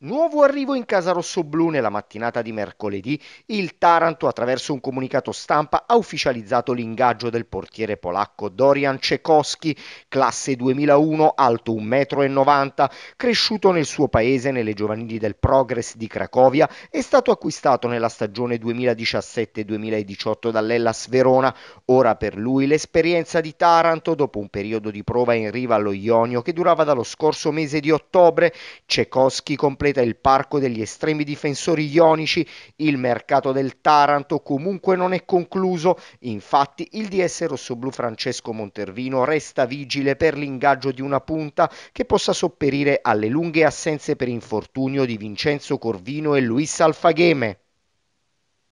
Nuovo arrivo in casa rossoblù nella mattinata di mercoledì, il Taranto attraverso un comunicato stampa ha ufficializzato l'ingaggio del portiere polacco Dorian Cekowski, classe 2001, alto 1,90 m, cresciuto nel suo paese nelle giovanili del Progress di Cracovia, è stato acquistato nella stagione 2017-2018 dall'Ellas Verona. Ora per lui l'esperienza di Taranto dopo un periodo di prova in riva allo Ionio che durava dallo scorso mese di ottobre. Cekowski completa completa il parco degli estremi difensori ionici, il mercato del Taranto comunque non è concluso, infatti il DS rossoblu Francesco Montervino resta vigile per l'ingaggio di una punta che possa sopperire alle lunghe assenze per infortunio di Vincenzo Corvino e Luis Alfageme.